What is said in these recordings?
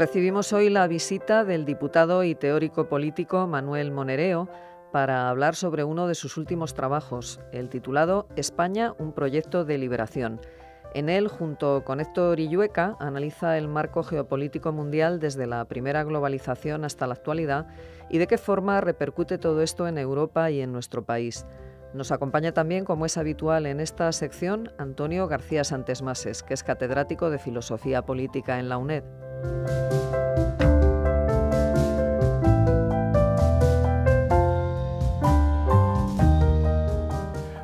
Recibimos hoy la visita del diputado y teórico político Manuel Monereo para hablar sobre uno de sus últimos trabajos, el titulado España, un proyecto de liberación. En él, junto con Héctor Illueca, analiza el marco geopolítico mundial desde la primera globalización hasta la actualidad y de qué forma repercute todo esto en Europa y en nuestro país. Nos acompaña también, como es habitual en esta sección, Antonio García Santesmases, que es catedrático de Filosofía Política en la UNED.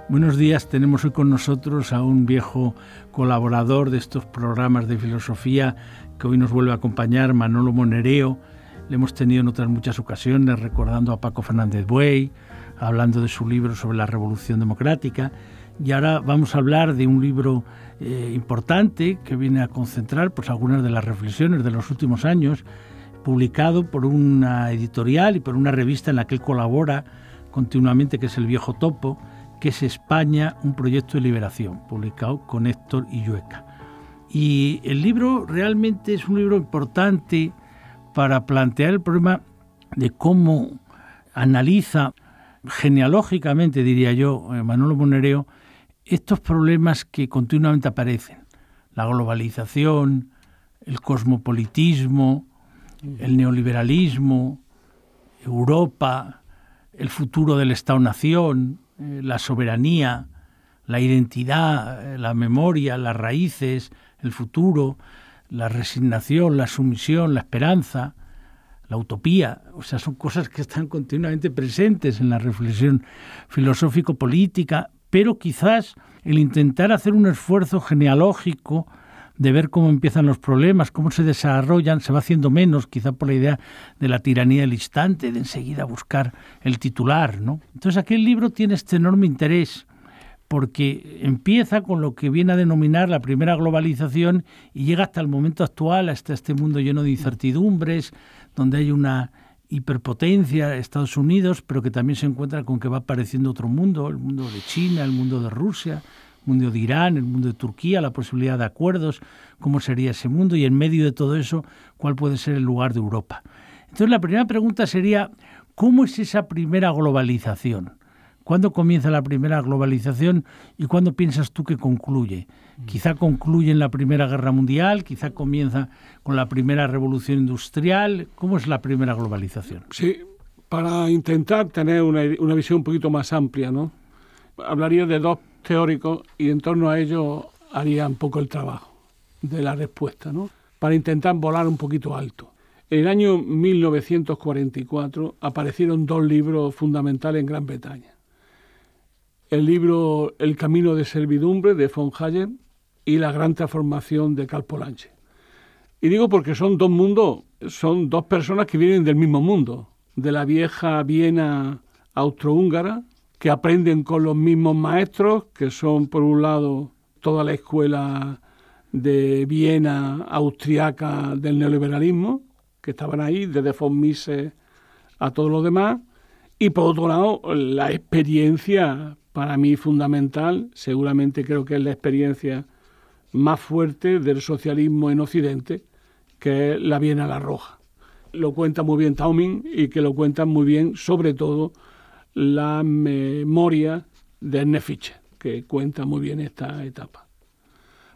Buenos días, tenemos hoy con nosotros a un viejo colaborador de estos programas de filosofía que hoy nos vuelve a acompañar, Manolo Monereo. Le hemos tenido en otras muchas ocasiones recordando a Paco Fernández Buey, hablando de su libro sobre la Revolución Democrática y ahora vamos a hablar de un libro eh, importante que viene a concentrar pues, algunas de las reflexiones de los últimos años, publicado por una editorial y por una revista en la que él colabora continuamente, que es El Viejo Topo, que es España, un proyecto de liberación, publicado con Héctor Illueca. Y el libro realmente es un libro importante para plantear el problema de cómo analiza genealógicamente, diría yo, eh, Manolo Monereo, estos problemas que continuamente aparecen, la globalización, el cosmopolitismo, el neoliberalismo, Europa, el futuro del Estado-Nación, eh, la soberanía, la identidad, eh, la memoria, las raíces, el futuro, la resignación, la sumisión, la esperanza, la utopía. O sea, son cosas que están continuamente presentes en la reflexión filosófico-política, pero quizás el intentar hacer un esfuerzo genealógico de ver cómo empiezan los problemas, cómo se desarrollan, se va haciendo menos, quizá por la idea de la tiranía del instante, de enseguida buscar el titular, ¿no? Entonces aquel libro tiene este enorme interés porque empieza con lo que viene a denominar la primera globalización y llega hasta el momento actual, hasta este mundo lleno de incertidumbres, donde hay una hiperpotencia Estados Unidos, pero que también se encuentra con que va apareciendo otro mundo, el mundo de China, el mundo de Rusia, el mundo de Irán, el mundo de Turquía, la posibilidad de acuerdos, cómo sería ese mundo y en medio de todo eso, cuál puede ser el lugar de Europa. Entonces la primera pregunta sería, ¿cómo es esa primera globalización? ¿Cuándo comienza la primera globalización y cuándo piensas tú que concluye? Mm. Quizá concluye en la Primera Guerra Mundial, quizá comienza con la primera revolución industrial. ¿Cómo es la primera globalización? Sí, para intentar tener una, visión un poquito más amplia, ¿no? Hablaría de dos teóricos y en torno a ellos haría un poco el trabajo de la respuesta, ¿no? Para intentar volar un poquito alto. En el año 1944 aparecieron dos libros fundamentales en Gran Bretaña el libro El camino de servidumbre de von Hayek y La gran transformación de Karl Polanyi. Y digo porque son dos mundos, son dos personas que vienen del mismo mundo, de la vieja Viena austrohúngara, que aprenden con los mismos maestros, que son por un lado toda la escuela de Viena austriaca del neoliberalismo, que estaban ahí, desde von Mises a todos los demás, y por otro lado la experiencia para mí fundamental, seguramente creo que es la experiencia más fuerte del socialismo en Occidente, que es la la Roja. Lo cuenta muy bien Taumin y que lo cuenta muy bien, sobre todo, la memoria de Ernest que cuenta muy bien esta etapa.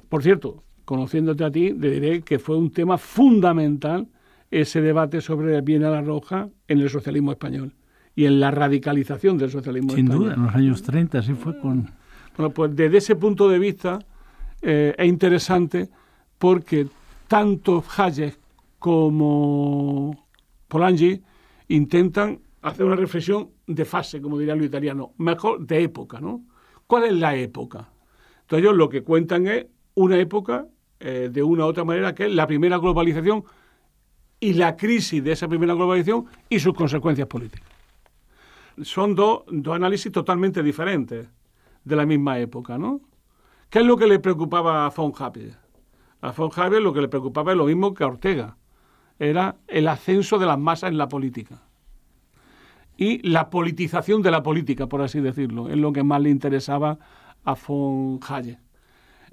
Por cierto, conociéndote a ti, te diré que fue un tema fundamental ese debate sobre la Roja en el socialismo español y en la radicalización del socialismo. Sin duda, en los años 30 así fue con... Bueno, pues desde ese punto de vista eh, es interesante porque tanto Hayek como Polanyi intentan hacer una reflexión de fase, como diría lo italiano, mejor de época, ¿no? ¿Cuál es la época? Entonces ellos lo que cuentan es una época, eh, de una u otra manera, que es la primera globalización y la crisis de esa primera globalización y sus consecuencias políticas son dos, análisis totalmente diferentes de la misma época, ¿no? ¿Qué es lo que le preocupaba a Von halle? A Von halle lo que le preocupaba es lo mismo que a Ortega, era el ascenso de las masas en la política. Y la politización de la política, por así decirlo, es lo que más le interesaba a Von Hayek.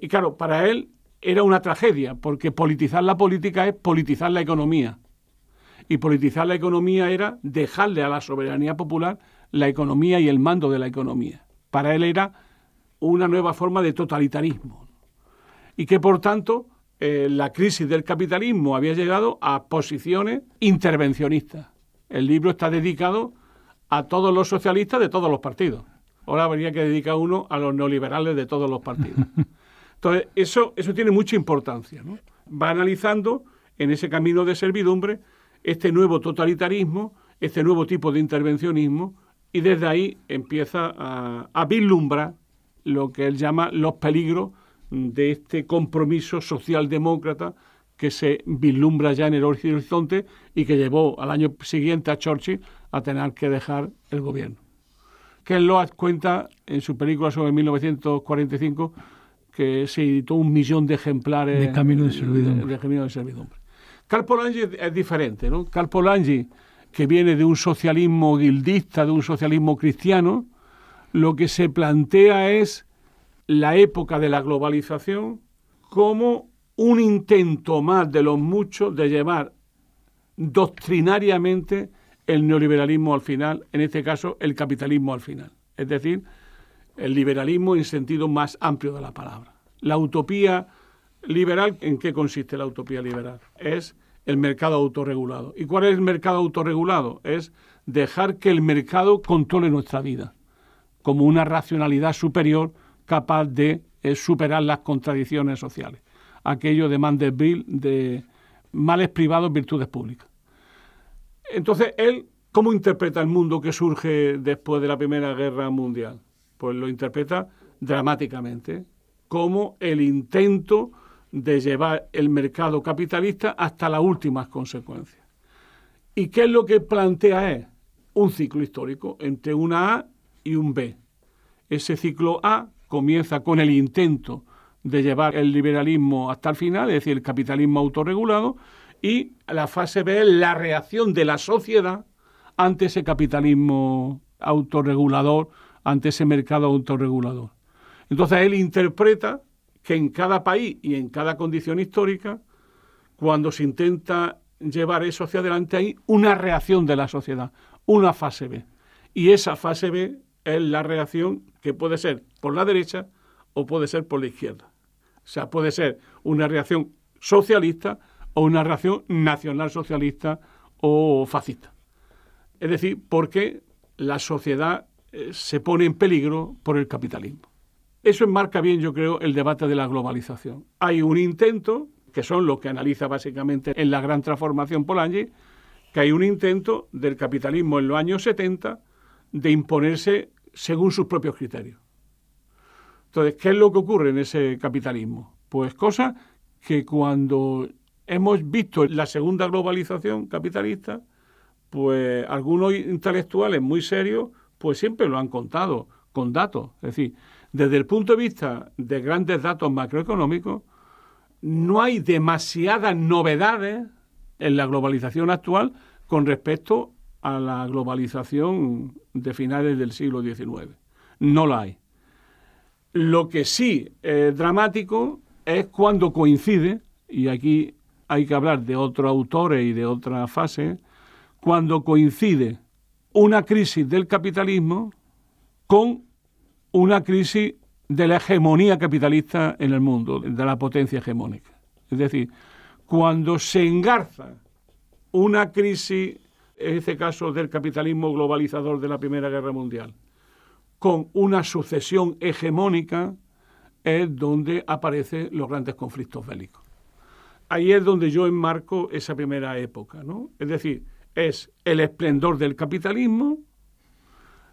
Y claro, para él era una tragedia, porque politizar la política es politizar la economía. Y politizar la economía era dejarle a la soberanía popular la economía y el mando de la economía. Para él era una nueva forma de totalitarismo. Y que por tanto eh, la crisis del capitalismo había llegado a posiciones intervencionistas. El libro está dedicado a todos los socialistas de todos los partidos. Ahora habría que dedicar uno a los neoliberales de todos los partidos. Entonces, eso, eso tiene mucha importancia. Va analizando en ese camino de servidumbre este nuevo totalitarismo, este nuevo tipo de intervencionismo y desde ahí empieza a, vislumbrar lo que él llama los peligros de este compromiso socialdemócrata que se vislumbra ya en el horizonte y que llevó al año siguiente a Churchill a tener que dejar el gobierno. Ken lo cuenta en su película sobre 1945 que se editó un millón de ejemplares de Camino de Servidumbre. De, Polanyi es diferente, ¿no? Carl Polanyi que viene de un socialismo guildista, de un socialismo cristiano, lo que se plantea es la época de la globalización como un intento más de los muchos de llevar doctrinariamente el neoliberalismo al final, en este caso el capitalismo al final, es decir, el liberalismo en sentido más amplio de la palabra. La utopía liberal, ¿en qué consiste la utopía liberal? Es el mercado autorregulado. ¿Y cuál es el mercado autorregulado? Es dejar que el mercado controle nuestra vida, como una racionalidad superior capaz de eh, superar las contradicciones sociales. Aquello de Mandeville de males privados, virtudes públicas. Entonces, él, ¿cómo interpreta el mundo que surge después de la Primera Guerra Mundial? Pues lo interpreta dramáticamente, como el intento de llevar el mercado capitalista hasta las últimas consecuencias. ¿Y qué es lo que plantea es un ciclo histórico entre una A y un B? Ese ciclo A comienza con el intento de llevar el liberalismo hasta el final, es decir, el capitalismo autorregulado, y la fase B es la reacción de la sociedad ante ese capitalismo autorregulador, ante ese mercado autorregulador. Entonces él interpreta que en cada país y en cada condición histórica, cuando se intenta llevar eso hacia adelante, hay una reacción de la sociedad, una fase B. Y esa fase B es la reacción que puede ser por la derecha o puede ser por la izquierda. O sea, puede ser una reacción socialista o una reacción nacional socialista o fascista. Es decir, porque la sociedad eh, se pone en peligro por el capitalismo. Eso enmarca bien, yo creo, el debate de la globalización. Hay un intento, que son lo que analiza básicamente en la gran transformación Polanyi, que hay un intento del capitalismo en los años 70 de imponerse según sus propios criterios. Entonces, ¿qué es lo que ocurre en ese capitalismo? Pues cosas que cuando hemos visto la segunda globalización capitalista, pues algunos intelectuales muy serios, pues siempre lo han contado con datos. Es decir, desde el punto de vista de grandes datos macroeconómicos, no hay demasiadas novedades en la globalización actual con respecto a la globalización de finales del siglo XIX. No la hay. Lo que sí es dramático es cuando coincide, y aquí hay que hablar de otros autores y de otra fase, cuando coincide una crisis del capitalismo con una crisis de la hegemonía capitalista en el mundo, de la potencia hegemónica. Es decir, cuando se engarza una crisis, en este caso del capitalismo globalizador de la Primera Guerra Mundial, con una sucesión hegemónica, es donde aparecen los grandes conflictos bélicos. Ahí es donde yo enmarco esa primera época, ¿no? Es decir, es el esplendor del capitalismo,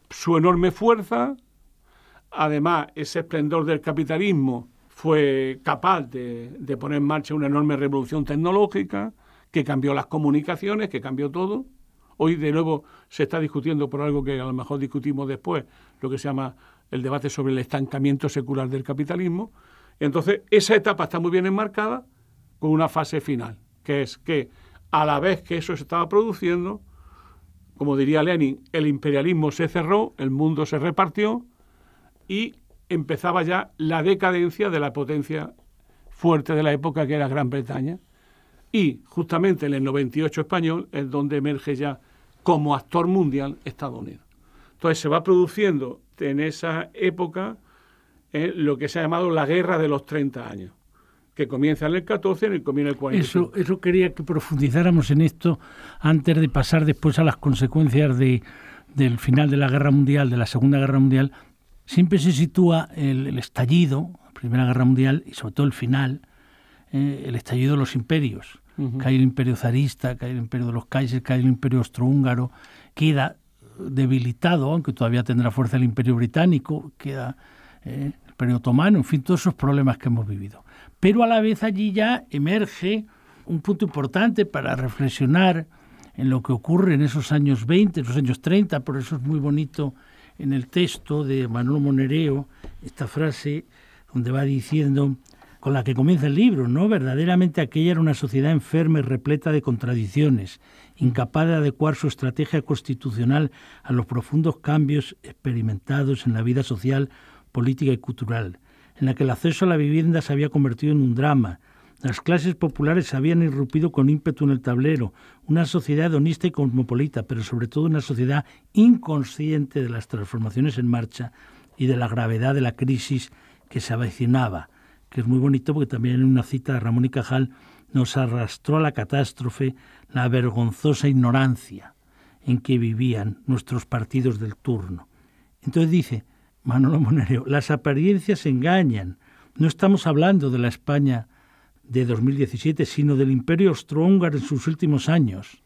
su enorme fuerza, Además, ese esplendor del capitalismo fue capaz de, poner en marcha una enorme revolución tecnológica que cambió las comunicaciones, que cambió todo. Hoy, de nuevo, se está discutiendo por algo que a lo mejor discutimos después, lo que se llama el debate sobre el estancamiento secular del capitalismo. Entonces, esa etapa está muy bien enmarcada con una fase final, que es que a la vez que eso se estaba produciendo, como diría Lenin, el imperialismo se cerró, el mundo se repartió y empezaba ya la decadencia de la potencia fuerte de la época que era Gran Bretaña. Y justamente en el 98 español es donde emerge ya como actor mundial Estados Unidos. Entonces se va produciendo en esa época eh, lo que se ha llamado la guerra de los 30 años, que comienza en el 14 y comienza en el 40. Eso, eso quería que profundizáramos en esto antes de pasar después a las consecuencias de, del final de la guerra mundial, de la Segunda Guerra Mundial, siempre se sitúa el, estallido, la Primera Guerra Mundial y sobre todo el final, eh, el estallido de los imperios. Cae el imperio zarista, cae el imperio de los Kaisers, cae el imperio austrohúngaro, queda debilitado, aunque todavía tendrá fuerza el imperio británico, queda eh, el imperio otomano, en fin, todos esos problemas que hemos vivido. Pero a la vez allí ya emerge un punto importante para reflexionar en lo que ocurre en esos años 20, en los años 30, por eso es muy bonito en el texto de Manuel Monereo esta frase donde va diciendo con la que comienza el libro, ¿no? Verdaderamente aquella era una sociedad enferma y repleta de contradicciones, incapaz de adecuar su estrategia constitucional a los profundos cambios experimentados en la vida social, política y cultural, en la que el acceso a la vivienda se había convertido en un drama, las clases populares habían irrumpido con ímpetu en el tablero, una sociedad hedonista y cosmopolita, pero sobre todo una sociedad inconsciente de las transformaciones en marcha y de la gravedad de la crisis que se avecinaba, que es muy bonito porque también en una cita de Ramón y Cajal nos arrastró a la catástrofe la vergonzosa ignorancia en que vivían nuestros partidos del turno. Entonces dice Manolo Monero, las apariencias engañan, no estamos hablando de la España de 2017, sino del imperio austrohúngaro en sus últimos años.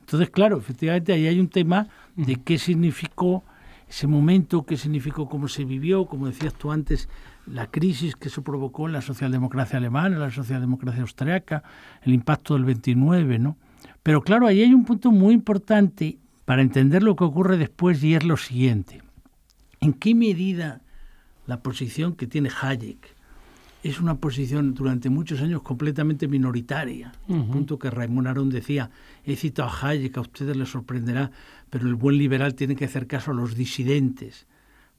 Entonces, claro, efectivamente ahí hay un tema de qué significó ese momento, qué significó cómo se vivió, como decías tú antes, la crisis que se provocó en la socialdemocracia alemana, en la socialdemocracia austriaca, el impacto del 29, ¿no? Pero claro, ahí hay un punto muy importante para entender lo que ocurre después y es lo siguiente. ¿En qué medida la posición que tiene Hayek es una posición durante muchos años completamente minoritaria. un Punto que Raymond Aron decía, he citado a Hayek, a ustedes les sorprenderá, pero el buen liberal tiene que hacer caso a los disidentes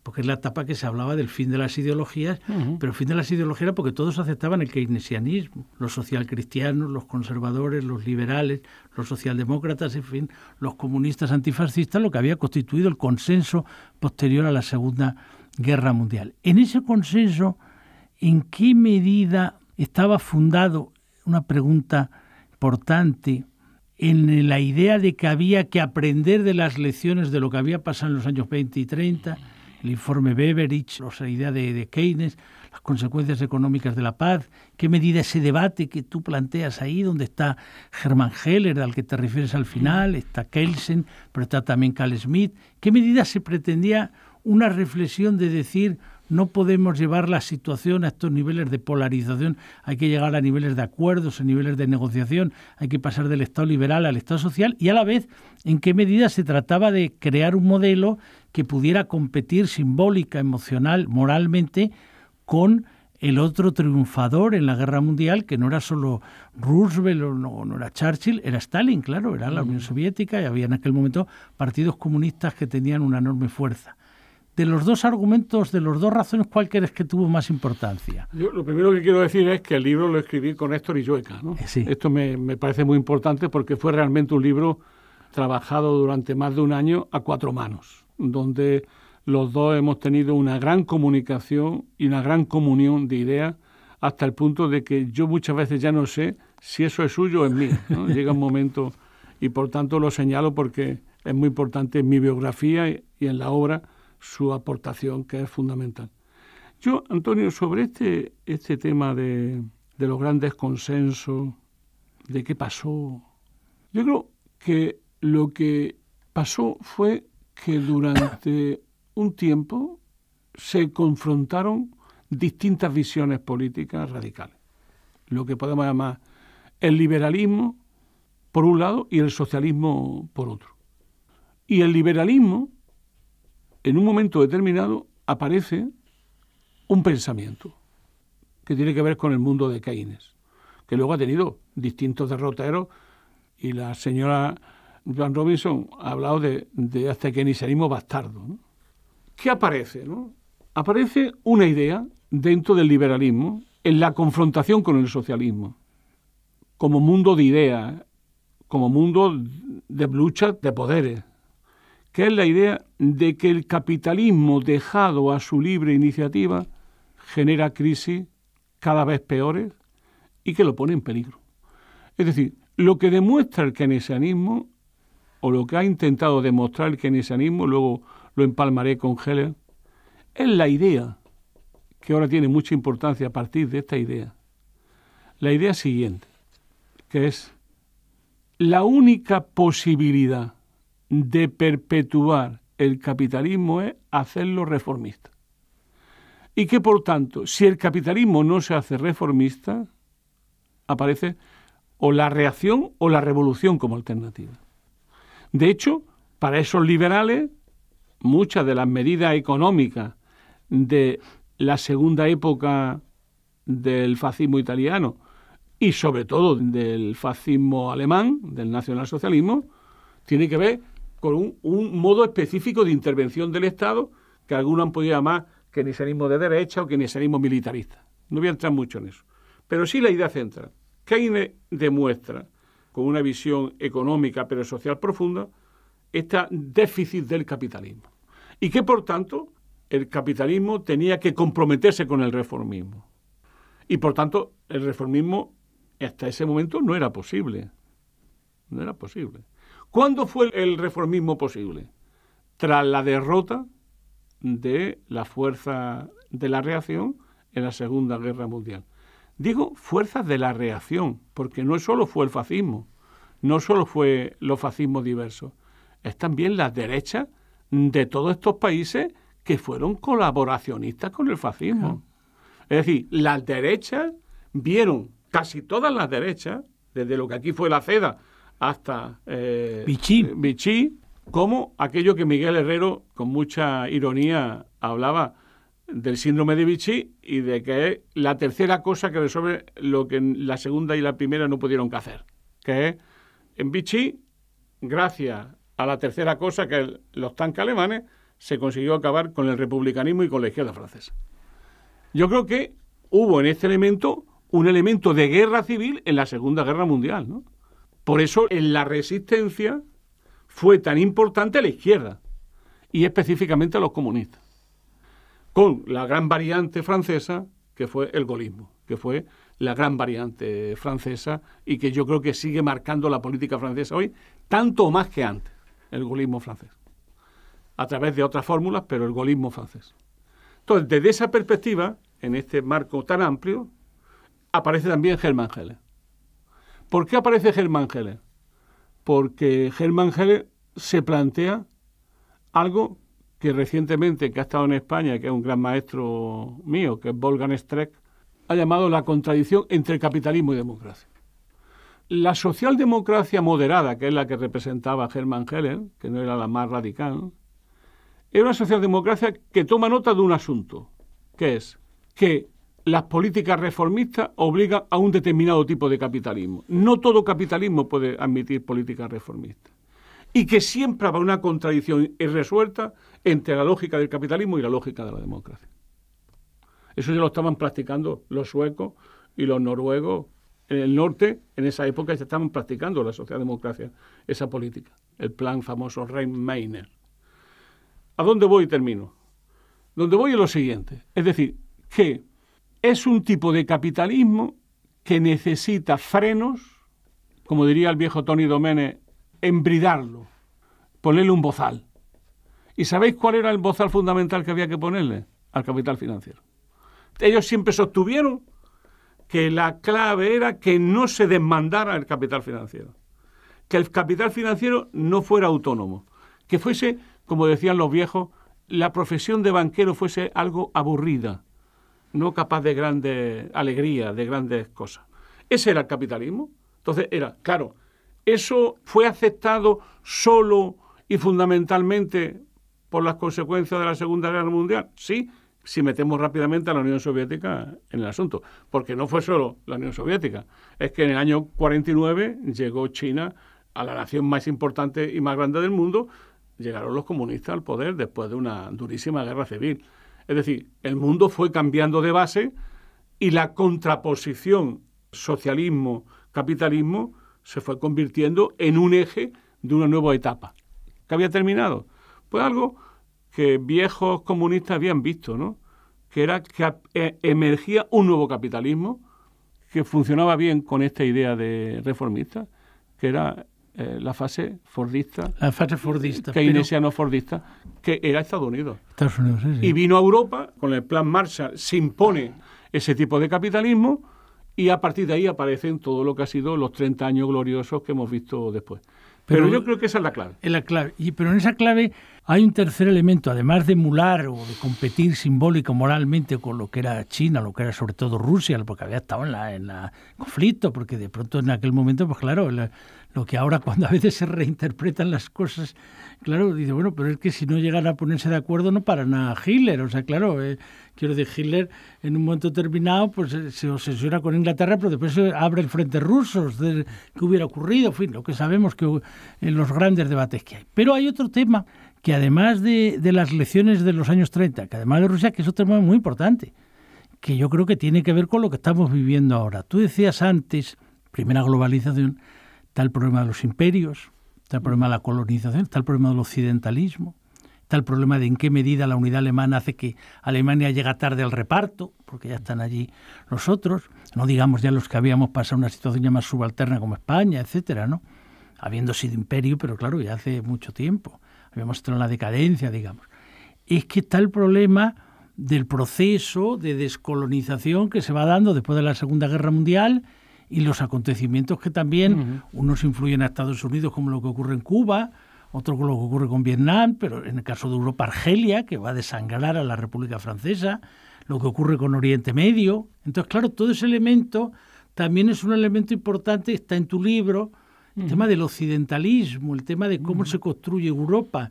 porque es la etapa que se hablaba del fin de las ideologías, pero el fin de las ideologías era porque todos aceptaban el keynesianismo, los socialcristianos, los conservadores, los liberales, los socialdemócratas, en fin, los comunistas antifascistas, lo que había constituido el consenso posterior a la Segunda Guerra Mundial. En ese consenso en qué medida estaba fundado, una pregunta importante, en la idea de que había que aprender de las lecciones de lo que había pasado en los años 20 y 30, el informe Beveridge, la idea de, Keynes, las consecuencias económicas de la paz, qué medida ese debate que tú planteas ahí, donde está Germán Heller, al que te refieres al final, está Kelsen, pero está también Carl Smith, qué medida se pretendía una reflexión de decir, no podemos llevar la situación a estos niveles de polarización. Hay que llegar a niveles de acuerdos, a niveles de negociación. Hay que pasar del Estado liberal al Estado social y a la vez en qué medida se trataba de crear un modelo que pudiera competir simbólica, emocional, moralmente con el otro triunfador en la guerra mundial, que no era solo Roosevelt o no, no, era Churchill, era Stalin, claro, era la Unión Soviética y había en aquel momento partidos comunistas que tenían una enorme fuerza de los dos argumentos, de los dos razones, ¿cuál crees que tuvo más importancia? lo primero que quiero decir es que el libro lo escribí con Héctor Illueca. ¿no? Eh, Esto me, parece muy importante porque fue realmente un libro trabajado durante más de un año a cuatro manos, donde los dos hemos tenido una gran comunicación y una gran comunión de ideas hasta el punto de que yo muchas veces ya no sé si eso es suyo o es mío. Llega un momento y por tanto lo señalo porque es muy importante en mi biografía y en la obra su aportación, que es fundamental. Yo, Antonio, sobre este, este tema de, de los grandes consensos, de qué pasó, yo creo que lo que pasó fue que durante un tiempo se confrontaron distintas visiones políticas radicales. Lo que podemos llamar el liberalismo por un lado y el socialismo por otro. Y el liberalismo en un momento determinado aparece un pensamiento que tiene que ver con el mundo de Keynes, que luego ha tenido distintos derroteros y la señora Joan Robinson ha hablado de, hasta que keynesianismo bastardo. ¿no? ¿Qué aparece? Aparece una idea dentro del liberalismo en la confrontación con el socialismo, como mundo de ideas, como mundo de lucha de poderes, que es la idea de que el capitalismo dejado a su libre iniciativa genera crisis cada vez peores y que lo pone en peligro. Es decir, lo que demuestra el keynesianismo, o lo que ha intentado demostrar el keynesianismo, luego lo empalmaré con Heller, es la idea, que ahora tiene mucha importancia a partir de esta idea, la idea siguiente, que es la única posibilidad de perpetuar el capitalismo es hacerlo reformista. Y que por tanto, si el capitalismo no se hace reformista, aparece o la reacción o la revolución como alternativa. De hecho, para esos liberales, muchas de las medidas económicas de la segunda época del fascismo italiano y sobre todo del fascismo alemán, del nacionalsocialismo, tiene que ver con un, modo específico de intervención del Estado que algunos han podido llamar keynesianismo de derecha o keynesianismo militarista. No voy a entrar mucho en eso. Pero sí la idea central. Keynes demuestra, con una visión económica pero social profunda, este déficit del capitalismo. Y que, por tanto, el capitalismo tenía que comprometerse con el reformismo. Y, por tanto, el reformismo hasta ese momento no era posible. No era posible. ¿Cuándo fue el reformismo posible? Tras la derrota de la fuerza de la reacción en la Segunda Guerra Mundial. Digo fuerzas de la reacción, porque no solo fue el fascismo, no solo fue los fascismos diversos, es también las derechas de todos estos países que fueron colaboracionistas con el fascismo. Es decir, las derechas vieron, casi todas las derechas, desde lo que aquí fue la CEDA hasta eh, Vichy. como aquello que Miguel Herrero, con mucha ironía, hablaba del síndrome de Vichy y de que es la tercera cosa que resuelve lo que la segunda y la primera no pudieron hacer, que es en Vichy, gracias a la tercera cosa que los tanques alemanes, se consiguió acabar con el republicanismo y con la izquierda francesa. Yo creo que hubo en este elemento un elemento de guerra civil en la Segunda Guerra Mundial, ¿no? Por eso en la resistencia fue tan importante la izquierda y específicamente a los comunistas, con la gran variante francesa que fue el golismo, que fue la gran variante francesa y que yo creo que sigue marcando la política francesa hoy, tanto o más que antes, el golismo francés, a través de otras fórmulas, pero el golismo francés. Entonces, desde esa perspectiva, en este marco tan amplio, aparece también Germán Heller. ¿Por qué aparece Germán Heller? Porque Germán Heller se plantea algo que recientemente, que ha estado en España, que es un gran maestro mío, que es Volgan Streck, ha llamado la contradicción entre capitalismo y democracia. La socialdemocracia moderada, que es la que representaba Germán Heller, que no era la más radical, era una socialdemocracia que toma nota de un asunto, que es que las políticas reformistas obligan a un determinado tipo de capitalismo. No todo capitalismo puede admitir políticas reformistas. Y que siempre habrá una contradicción irresuelta entre la lógica del capitalismo y la lógica de la democracia. Eso ya lo estaban practicando los suecos y los noruegos en el norte, en esa época, ya estaban practicando la socialdemocracia, esa política, el plan famoso rhein ¿A dónde voy y termino? Donde voy es lo siguiente, es decir, que es un tipo de capitalismo que necesita frenos, como diría el viejo Tony Doménez, embridarlo, ponerle un bozal. ¿Y sabéis cuál era el bozal fundamental que había que ponerle al capital financiero? Ellos siempre sostuvieron que la clave era que no se desmandara el capital financiero, que el capital financiero no fuera autónomo, que fuese, como decían los viejos, la profesión de banquero fuese algo aburrida, no capaz de grandes alegrías, de grandes cosas. Ese era el capitalismo. Entonces era, claro, eso fue aceptado solo y fundamentalmente por las consecuencias de la Segunda Guerra Mundial. Sí, si metemos rápidamente a la Unión Soviética en el asunto, porque no fue solo la Unión Soviética, es que en el año 49 llegó China a la nación más importante y más grande del mundo, llegaron los comunistas al poder después de una durísima guerra civil. Es decir, el mundo fue cambiando de base y la contraposición socialismo-capitalismo se fue convirtiendo en un eje de una nueva etapa. ¿Qué había terminado? Pues algo que viejos comunistas habían visto, ¿no? Que era que e, emergía un nuevo capitalismo que funcionaba bien con esta idea de reformista, que era eh, la fase fordista. La fase fordista. Keynesiano-fordista, que era Estados Unidos. Estados Unidos Y vino a Europa, con el plan Marshall, se impone ese tipo de capitalismo y a partir de ahí aparecen todo lo que ha sido los 30 años gloriosos que hemos visto después. Pero, yo creo que esa es la clave. Es la clave. Y, pero en esa clave hay un tercer elemento, además de emular o de competir simbólico moralmente con lo que era China, lo que era sobre todo Rusia, porque había estado en, la, en la conflicto, porque de pronto en aquel momento, pues claro, la, lo que ahora cuando a veces se reinterpretan las cosas, claro, dice, bueno, pero es que si no llegan a ponerse de acuerdo no para nada Hitler. O sea, claro, eh, quiero decir, Hitler en un momento determinado pues eh, se obsesiona con Inglaterra, pero después abre el frente ruso, qué hubiera ocurrido, en fin, lo que sabemos que en los grandes debates que hay. Pero hay otro tema que además de, de las lecciones de los años 30, que además de Rusia, que es otro tema muy importante, que yo creo que tiene que ver con lo que estamos viviendo ahora. Tú decías antes, primera globalización, Está el problema de los imperios, está el problema de la colonización, está el problema del occidentalismo, está el problema de en qué medida la unidad alemana hace que Alemania llega tarde al reparto, porque ya están allí los otros, no digamos ya los que habíamos pasado una situación ya más subalterna como España, etcétera, ¿no? Habiendo sido imperio, pero claro, ya hace mucho tiempo, habíamos estado en la decadencia, digamos. Es que está el problema del proceso de descolonización que se va dando después de la Segunda Guerra Mundial, y los acontecimientos que también unos influyen a Estados Unidos como lo que ocurre en Cuba, otro lo que ocurre con Vietnam, pero en el caso de Europa Argelia, que va a desangrar a la República Francesa, lo que ocurre con Oriente Medio. Entonces, claro, todo ese elemento también es un elemento importante, está en tu libro, el tema del occidentalismo, el tema de cómo se construye Europa,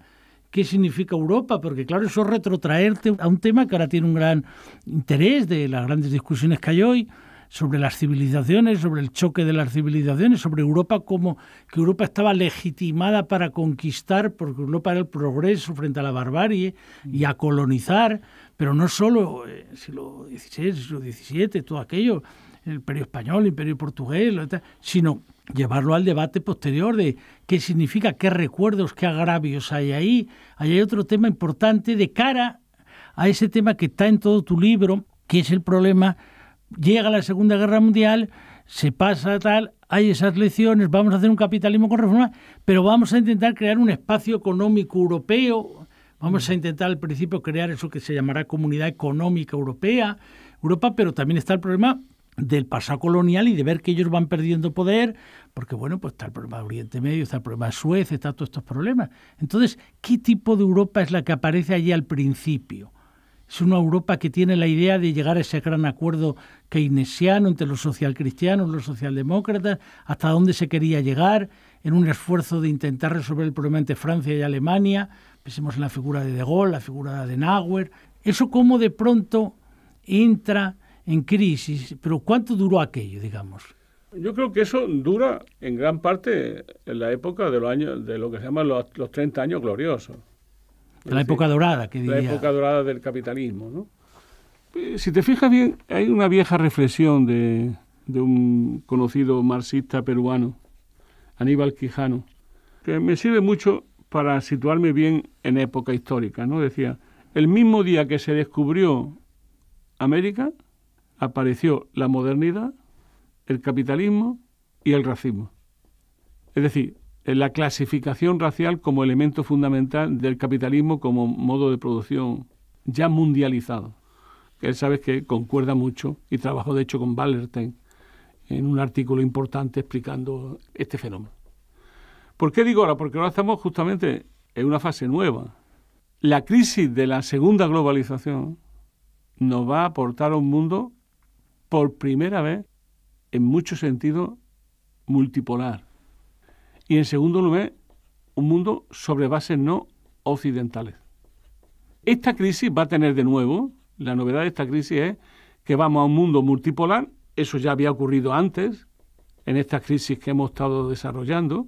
qué significa Europa, porque claro, eso es retrotraerte a un tema que ahora tiene un gran interés de las grandes discusiones que hay hoy, sobre las civilizaciones, sobre el choque de las civilizaciones, sobre Europa como que Europa estaba legitimada para conquistar, porque Europa era el progreso frente a la barbarie y a colonizar, pero no solo eh, siglo XVI, siglo XVII, todo aquello, el imperio español, el imperio portugués, sino llevarlo al debate posterior de qué significa, qué recuerdos, qué agravios hay ahí. Ahí hay otro tema importante de cara a ese tema que está en todo tu libro, que es el problema llega la Segunda Guerra Mundial, se pasa tal, hay esas lecciones, vamos a hacer un capitalismo con reformas, pero vamos a intentar crear un espacio económico europeo, vamos a intentar al principio crear eso que se llamará Comunidad Económica Europea, Europa, pero también está el problema del pasado colonial y de ver que ellos van perdiendo poder, porque bueno, pues está el problema de Oriente Medio, está el problema de Suecia, está todos estos problemas. Entonces, ¿qué tipo de Europa es la que aparece allí al principio? Es una Europa que tiene la idea de llegar a ese gran acuerdo keynesiano entre los socialcristianos, los socialdemócratas, hasta dónde se quería llegar, en un esfuerzo de intentar resolver el problema entre Francia y Alemania. Pensemos en la figura de De Gaulle, la figura de Adenauer. Eso como de pronto entra en crisis, pero ¿cuánto duró aquello, digamos? Yo creo que eso dura en gran parte en la época de, los años, de lo que se llaman los, los 30 años gloriosos. La época dorada, que La época dorada del capitalismo, ¿no? Eh, si te fijas bien, hay una vieja reflexión de, de un conocido marxista peruano, Aníbal Quijano, que me sirve mucho para situarme bien en época histórica, ¿no? Decía, el mismo día que se descubrió América, apareció la modernidad, el capitalismo y el racismo. Es decir, la clasificación racial como elemento fundamental del capitalismo como modo de producción ya mundializado. él sabe que concuerda mucho y trabajó de hecho con Wallerstein en un artículo importante explicando este fenómeno. ¿Por qué digo ahora? Porque ahora estamos justamente en una fase nueva. La crisis de la segunda globalización nos va a aportar a un mundo por primera vez en mucho sentido, multipolar y en segundo lugar, un mundo sobre bases no occidentales. Esta crisis va a tener de nuevo, la novedad de esta crisis es que vamos a un mundo multipolar, eso ya había ocurrido antes, en esta crisis que hemos estado desarrollando.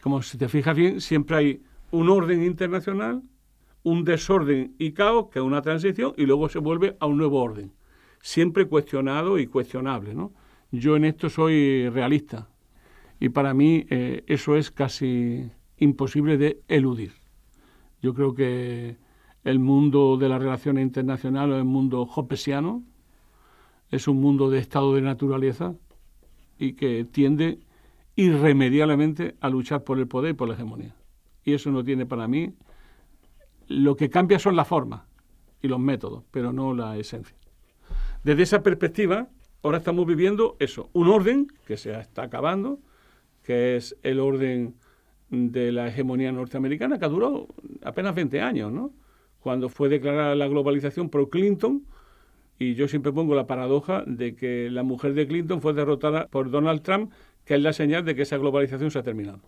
Como si te fijas bien, siempre hay un orden internacional, un desorden y caos, que es una transición, y luego se vuelve a un nuevo orden, siempre cuestionado y cuestionable. Yo en esto soy realista, y para mí eh, eso es casi imposible de eludir. Yo creo que el mundo de las relaciones internacionales o el mundo hopesiano, es un mundo de estado de naturaleza y que tiende irremediablemente a luchar por el poder y por la hegemonía. Y eso no tiene para mí. Lo que cambia son las formas y los métodos, pero no la esencia. Desde esa perspectiva, ahora estamos viviendo eso, un orden que se está acabando, que es el orden de la hegemonía norteamericana, que duró apenas 20 años, ¿no? Cuando fue declarada la globalización por Clinton, y yo siempre pongo la paradoja de que la mujer de Clinton fue derrotada por Donald Trump, que es la señal de que esa globalización se ha terminado.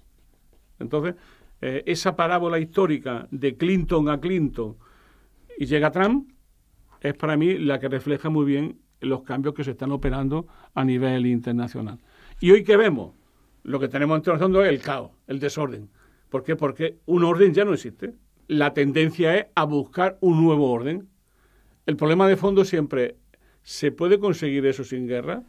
Entonces, eh, esa parábola histórica de Clinton a Clinton y llega Trump, es para mí la que refleja muy bien los cambios que se están operando a nivel internacional. ¿Y hoy qué vemos? lo que tenemos ante nosotros es el caos, el desorden. ¿Por qué? Porque un orden ya no existe. La tendencia es a buscar un nuevo orden. El problema de fondo siempre, ¿se puede conseguir eso sin guerra?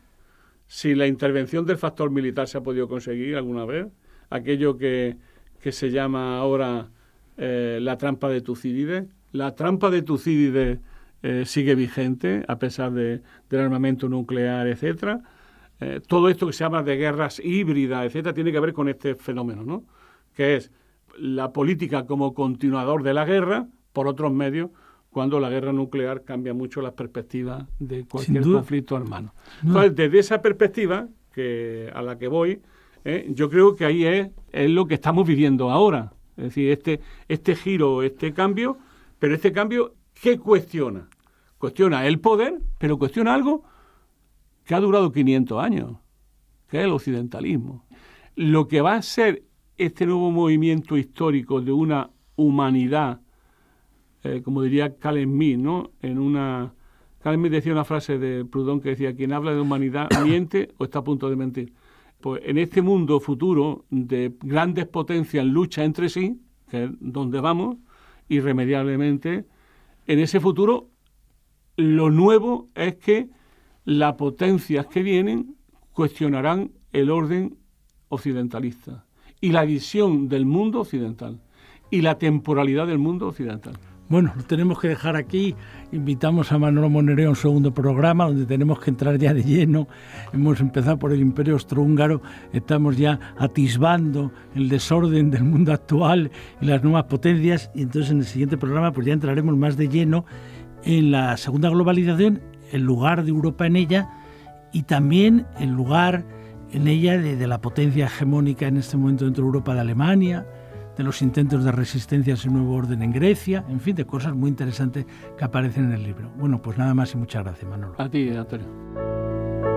Si la intervención del factor militar se ha podido conseguir alguna vez, aquello que, que se llama ahora eh, la trampa de Tucídides, la trampa de Tucídides eh, sigue vigente a pesar de, del armamento nuclear, etcétera eh, todo esto que se llama de guerras híbridas, etcétera, tiene que ver con este fenómeno, ¿no? Que es la política como continuador de la guerra por otros medios cuando la guerra nuclear cambia mucho las perspectivas de cualquier conflicto hermano. Entonces, desde esa perspectiva que, a la que voy, eh, yo creo que ahí es, es, lo que estamos viviendo ahora. Es decir, este, este giro, este cambio, pero este cambio, ¿qué cuestiona? Cuestiona el poder, pero cuestiona algo que ha durado 500 años, que es el occidentalismo. Lo que va a ser este nuevo movimiento histórico de una humanidad, eh, como diría Calemí, ¿no? En una decía una frase de Proudhon que decía, quien habla de humanidad miente o está a punto de mentir. Pues en este mundo futuro de grandes potencias en lucha entre sí, que es donde vamos, irremediablemente, en ese futuro lo nuevo es que las potencias que vienen cuestionarán el orden occidentalista y la visión del mundo occidental y la temporalidad del mundo occidental. Bueno, lo tenemos que dejar aquí. Invitamos a Manolo Monereo a un segundo programa donde tenemos que entrar ya de lleno. Hemos empezado por el Imperio Austrohúngaro, estamos ya atisbando el desorden del mundo actual y las nuevas potencias. Y entonces en el siguiente programa pues ya entraremos más de lleno en la segunda globalización el lugar de Europa en ella y también el lugar en ella de, la potencia hegemónica en este momento dentro de Europa de Alemania, de los intentos de resistencia a ese nuevo orden en Grecia, en fin, de cosas muy interesantes que aparecen en el libro. Bueno, pues nada más y muchas gracias, Manolo. A ti, Antonio.